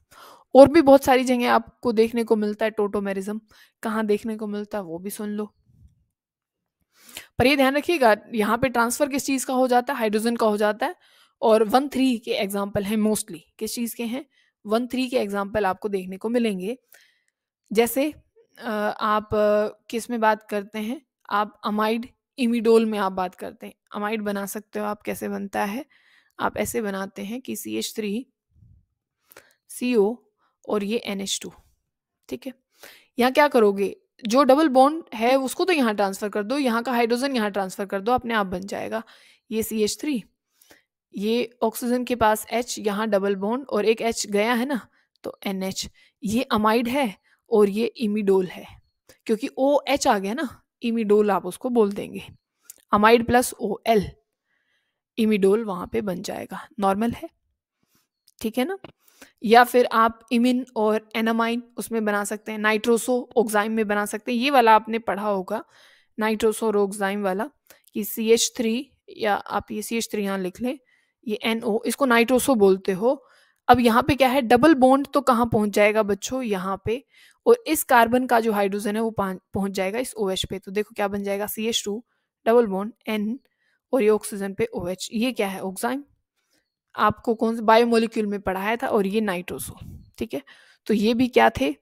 [SPEAKER 1] और भी बहुत सारी जगह आपको देखने को मिलता है टोटोमेरिज्म कहाँ देखने को मिलता है वो भी सुन लो पर ये ध्यान रखिएगा यहाँ पे ट्रांसफर किस चीज़ का हो जाता है हाइड्रोजन का हो जाता है और वन थ्री के एग्जाम्पल हैं मोस्टली किस चीज़ के हैं वन थ्री के एग्जाम्पल आपको देखने को मिलेंगे जैसे आप किस में बात करते हैं आप अमाइड इमिडोल में आप बात करते हैं अमाइड बना सकते हो आप कैसे बनता है आप ऐसे बनाते हैं कि सी एच थ्री सी ओ और ये एन एच टू ठीक है यहाँ क्या करोगे जो डबल बॉन्ड है उसको तो यहाँ ट्रांसफ़र कर दो यहाँ का हाइड्रोजन यहाँ ट्रांसफ़र कर दो अपने आप बन जाएगा ये सी एच थ्री ये ऑक्सीजन के पास एच यहाँ डबल बॉन्ड और एक एच गया है ना तो एन एच ये अमाइड है और ये इमिडोल है क्योंकि ओ एच आ गया ना इमिडोल आप उसको बोल देंगे amide plus O L imidol वहाँ पे बन जाएगा नॉर्मल है ठीक है ना या फिर आप इमिन और एनामाइन उसमें बना सकते हैं नाइट्रोसो ओक्जाइम में बना सकते हैं ये वाला आपने पढ़ा होगा नाइट्रोसो और वाला कि सी एच थ्री या आप ये सी एच थ्री यहाँ लिख लें ये एन ओ इसको नाइट्रोसो बोलते हो अब यहाँ पे क्या है डबल बॉन्ड तो कहाँ पहुंच जाएगा बच्चों यहाँ पे और इस कार्बन का जो हाइड्रोजन है वो पहुंच जाएगा इस ओ OH पे तो देखो क्या बन जाएगा C H two double bond N और ये ऑक्सीजन पे ओ OH. एच ये क्या है ऑक्साइम आपको कौन से बायोमोलिक्यूल में पढ़ाया था और ये नाइट्रोसो ठीक है तो ये भी क्या थे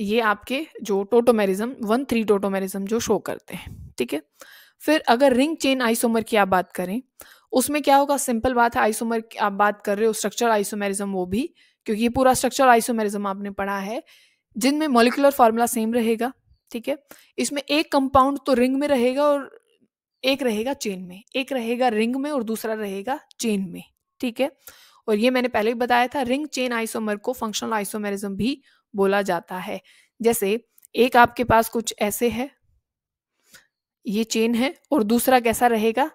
[SPEAKER 1] ये आपके जो टोटोमेरिज्म वन थ्री टोटोमेरिज्म जो शो करते हैं ठीक है फिर अगर रिंग चेन आइसोमर की आप बात करें उसमें क्या होगा सिंपल बात है आइसोमर की आप बात कर रहे हो स्ट्रक्चर आइसोमेरिज्म वो भी क्योंकि ये पूरा स्ट्रक्चर आइसोमेरिज्म आपने पढ़ा है जिनमें मोलिकुलर फार्मूला सेम रहेगा ठीक है इसमें एक कंपाउंड तो रिंग में रहेगा और एक रहेगा चेन में एक रहेगा रिंग में और दूसरा रहेगा चेन में ठीक है और ये मैंने पहले भी बताया था रिंग चेन आइसोमर को फंक्शनल आइसोमेरिज्म भी बोला जाता है जैसे एक आपके पास कुछ ऐसे है ये चेन है और दूसरा कैसा रहेगा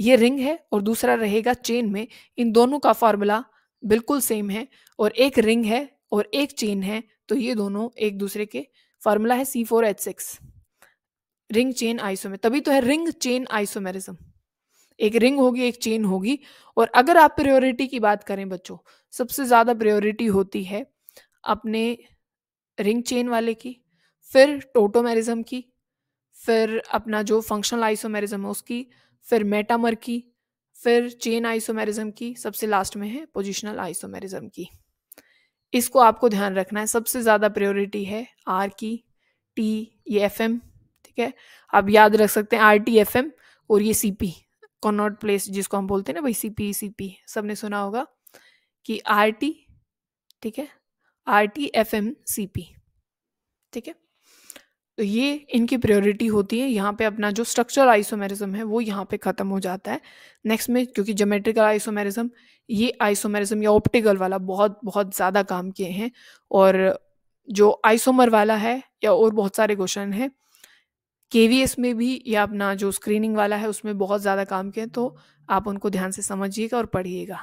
[SPEAKER 1] ये रिंग है और दूसरा रहेगा चेन में इन दोनों का फार्मूला बिल्कुल सेम है और एक रिंग है और एक चेन है तो ये दोनों एक दूसरे के फार्मूला है C four H six ring chain isomer तभी तो है रिंग चेन आइसोमेरिज्म एक रिंग होगी एक चेन होगी और अगर आप प्रायोरिटी की बात करें बच्चों सबसे ज़्यादा प्रायोरिटी होती है अपने रिंग चेन वाले की फिर टोटोमेरिज्म की फिर अपना जो फंक्शनल आइसोमेरिज्म है उसकी फिर मेटामर की फिर चेन आइसोमेरिज्म की सबसे लास्ट में है पोजिशनल आइसोमेरिज्म की इसको आपको ध्यान रखना है सबसे ज़्यादा प्रायोरिटी है आर की टी ये एफ एम ठीक है आप याद रख सकते हैं आर टी एफ एम और ये सी पी कॉनॉट प्लेस जिसको हम बोलते हैं ना भाई सी पी सी पी सब ने सुना होगा कि आर टी ठीक है R T F M C P ठीक है तो ये इनकी प्रायोरिटी होती है यहाँ पे अपना जो स्ट्रक्चरल आइसोमेरिज्म है वो यहाँ पे ख़त्म हो जाता है नेक्स्ट में क्योंकि जोमेट्रिकल आइसोमेरिज्म ये आइसोमेरिज्म या ऑप्टिकल वाला बहुत बहुत ज़्यादा काम किए हैं और जो आइसोमर वाला है या और बहुत सारे क्वेश्चन हैं के में भी या अपना जो स्क्रीनिंग वाला है उसमें बहुत ज़्यादा काम किए तो आप उनको ध्यान से समझिएगा और पढ़िएगा